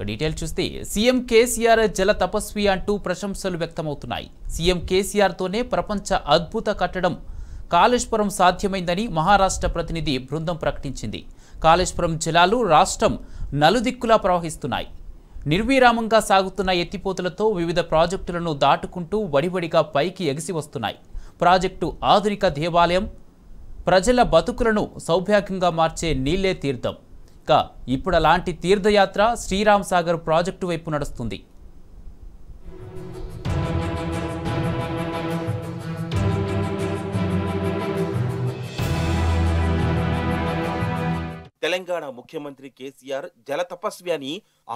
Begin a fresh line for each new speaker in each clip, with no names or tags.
ఒక డీటెయిల్ చూస్తే సీఎం కేసీఆర్ జల తపస్వి అంటూ ప్రశంసలు వ్యక్తమవుతున్నాయి సీఎం కేసీఆర్తోనే ప్రపంచ అద్భుత కట్టడం కాళేశ్వరం సాధ్యమైందని మహారాష్ట్ర ప్రతినిధి బృందం ప్రకటించింది కాళేశ్వరం జలాలు రాష్ట్రం నలుదిక్కులా ప్రవహిస్తున్నాయి నిర్విరామంగా సాగుతున్న ఎత్తిపోతులతో వివిధ ప్రాజెక్టులను దాటుకుంటూ వడివడిగా పైకి ఎగిసి వస్తున్నాయి ప్రాజెక్టు ఆధునిక దేవాలయం ప్రజల బతుకులను సౌభాగ్యంగా మార్చే నీళ్లే తీర్థం ఇక ఇప్పుడు అలాంటి తీర్థయాత్ర శ్రీరామ్ సాగర్ ప్రాజెక్టు వైపు నడుస్తుంది
తెలంగాణ ముఖ్యమంత్రి కేసీఆర్ జల తపస్వి అని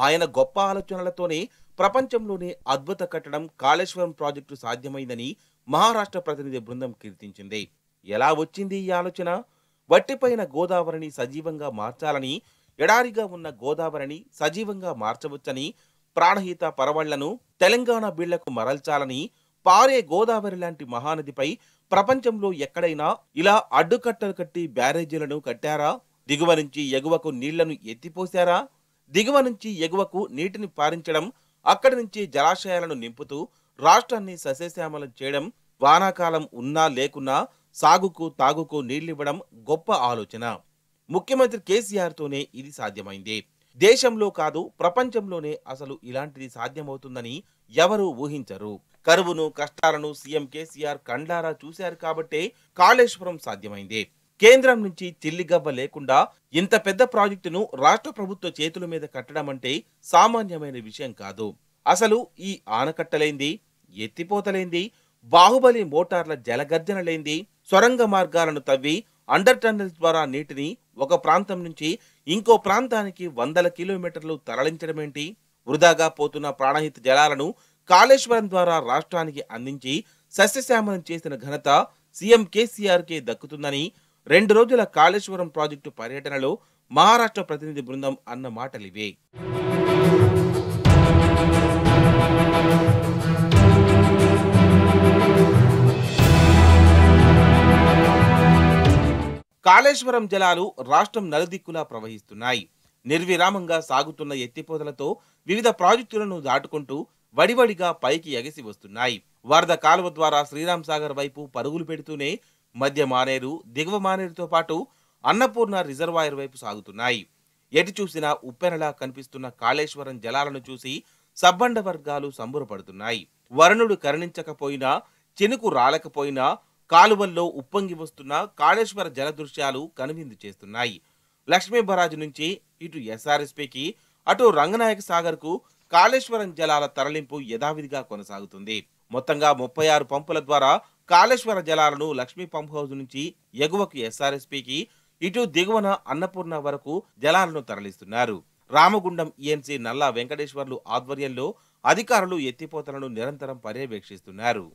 ఆయన గొప్ప ఆలోచనలతోనే ప్రపంచంలోనే అద్భుత కట్టడం కాళేశ్వరం ప్రాజెక్టు సాధ్యమైందని మహారాష్ట్ర ప్రతినిధి బృందం కీర్తించింది ఎలా వచ్చింది ఈ ఆలోచన వట్టిపైన గోదావరిని సజీవంగా మార్చాలని ఎడారిగా ఉన్న గోదావరిని సజీవంగా మార్చవచ్చని ప్రాణహిత పరవళ్లను తెలంగాణ బిళ్లకు మరల్చాలని పారే గోదావరి లాంటి మహానదిపై ప్రపంచంలో ఎక్కడైనా ఇలా అడ్డుకట్టలు కట్టి బ్యారేజీలను కట్టారా దిగువ నుంచి ఎగువకు నీళ్లను ఎత్తిపోశారా దిగువ నుంచి ఎగువకు నీటిని పారించడం అక్కడి నుంచి జలాశయాలను నింపుతూ రాష్ట్రాన్ని సస్యశ్యామలం చేయడం వానాకాలం ఉన్నా లేకున్నా సాగుకు తాగుకు నీళ్ళివ్వడం గొప్ప ఆలోచన ముఖ్యమంత్రి కేసీఆర్తోనే ఇది సాధ్యమైంది దేశంలో కాదు ప్రపంచంలోనే అసలు ఇలాంటిది సాధ్యమవుతుందని ఎవరూ ఊహించరు కరువును కష్టాలను సీఎం కేసీఆర్ కండారా చూశారు కాబట్టే కాళేశ్వరం సాధ్యమైంది కేంద్రం నుంచి చిల్లిగవ్వ లేకుండా ఇంత పెద్ద ప్రాజెక్టును రాష్ట్ర ప్రభుత్వ చేతుల మీద కట్టడం అంటే సామాన్యమైన విషయం కాదు అసలు ఈ ఆనకట్టలేంది ఎత్తిపోతలేంది బాహుబలి మోటార్ల జలగర్జనలేంది సొరంగ మార్గాలను తవ్వి అండర్ టన్నెల్స్ ద్వారా నీటిని ఒక ప్రాంతం నుంచి ఇంకో ప్రాంతానికి వందల కిలోమీటర్లు తరలించడమేంటి వృధాగా పోతున్న ప్రాణహిత జలాలను కాళేశ్వరం ద్వారా రాష్ట్రానికి అందించి సస్యశ్యామలం చేసిన ఘనత సీఎం కేసీఆర్కే దక్కుతుందని రెండు రోజుల కాళేశ్వరం ప్రాజెక్టు పర్యటనలో మహారాష్ట్ర ప్రతినిధి బృందం అన్న మాటలివే కాళేశ్వరం జలాలు రాష్ట్రం నలుదిక్కులా ప్రవహిస్తున్నాయి నిర్విరామంగా సాగుతున్న ఎత్తిపోతలతో వివిధ ప్రాజెక్టులను దాటుకుంటూ వడివడిగా పైకి ఎగసి వస్తున్నాయి వరద కాలువ ద్వారా శ్రీరామ్ సాగర్ వైపు పరుగులు పెడుతూనే మధ్య మానేరు దిగువ మానేరుతో పాటు అన్నపూర్ణ రిజర్వాయర్ వైపు సాగుతున్నాయి ఎటు చూసినా ఉప్పెనలా కనిపిస్తున్న కాళేశ్వరం జలాలను చూసి సబ్బండ వర్గాలు సంబురపడుతున్నాయి వరుణుడు కరుణించకపోయినా చెనుకు రాలకపోయినా కాలువల్లో ఉప్పొంగి వస్తున్న కాళేశ్వర జల దృశ్యాలు కనువిందు చేస్తున్నాయి లక్ష్మీ బరాజ్ నుంచి ఇటు ఎస్ఆర్ఎస్పీకి అటు రంగనాయక సాగర్కు కాళేశ్వరం జలాల తరలింపు యథావిధిగా కొనసాగుతుంది మొత్తంగా ముప్పై ఆరు పంపుల ద్వారా కాళేశ్వర జలాలను లక్ష్మీ పంప్ హౌస్ నుంచి ఎగువకు ఎస్ఆర్ఎస్పీకి ఇటు దిగువన అన్నపూర్ణ వరకు జలాలను తరలిస్తున్నారు రామగుండం ఈఎన్సీ e నల్లా వెంకటేశ్వర్లు ఆధ్వర్యంలో అధికారులు ఎత్తిపోతలను నిరంతరం పర్యవేక్షిస్తున్నారు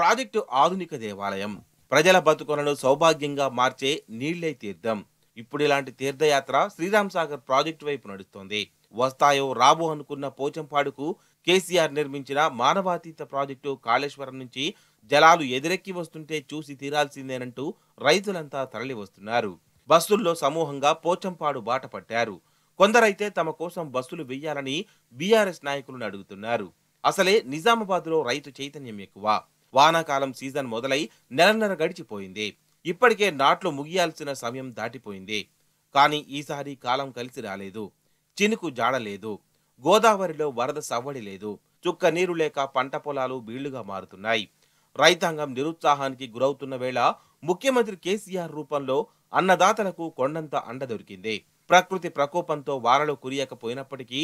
ప్రాజెక్టు ఆధునిక దేవాలయం ప్రజల బతుకొనలు సౌభాగ్యంగా మార్చే నీళ్లే తీర్థం ఇప్పుడు ఇలాంటి తీర్థయాత్ర శ్రీరామ్ సాగర్ ప్రాజెక్టు వైపు నడుస్తోంది వస్తాయో రాబో అనుకున్న పోచంపాడుకు కేసీఆర్ నిర్మించిన మానవాతీత ప్రాజెక్టు కాళేశ్వరం నుంచి జలాలు ఎదురెక్కి వస్తుంటే చూసి తీరాల్సిందేనంటూ రైతులంతా తరలి వస్తున్నారు బస్సుల్లో సమూహంగా పోచంపాడు బాట పట్టారు కొందరైతే తమ కోసం బస్సులు వెయ్యాలని బీఆర్ఎస్ నాయకులను అడుగుతున్నారు అసలే నిజామాబాద్లో రైతు చైతన్యం ఎక్కువ వానాకాలం సీజన్ మొదలై నెలన్నర గడిచిపోయింది ఇప్పటికే నాట్లు ముగియాల్సిన సమయం దాటిపోయింది కానీ ఈసారి కాలం కలిసి రాలేదు చినుకు జాడలేదు గోదావరిలో వరద సవ్వడి లేదు చుక్క నీరు లేక పంట పొలాలు బీళ్లుగా మారుతున్నాయి రైతాంగం నిరుత్సాహానికి గురవుతున్న వేళ ముఖ్యమంత్రి కేసీఆర్ రూపంలో అన్నదాతలకు కొండంత అండ దొరికింది ప్రకృతి ప్రకోపంతో వానలు కురియకపోయినప్పటికీ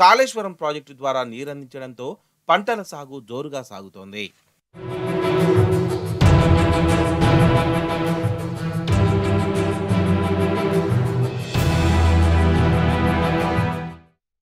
కాళేశ్వరం ప్రాజెక్టు ద్వారా నీరందించడంతో పంటల సాగు జోరుగా సాగుతోంది Thank you.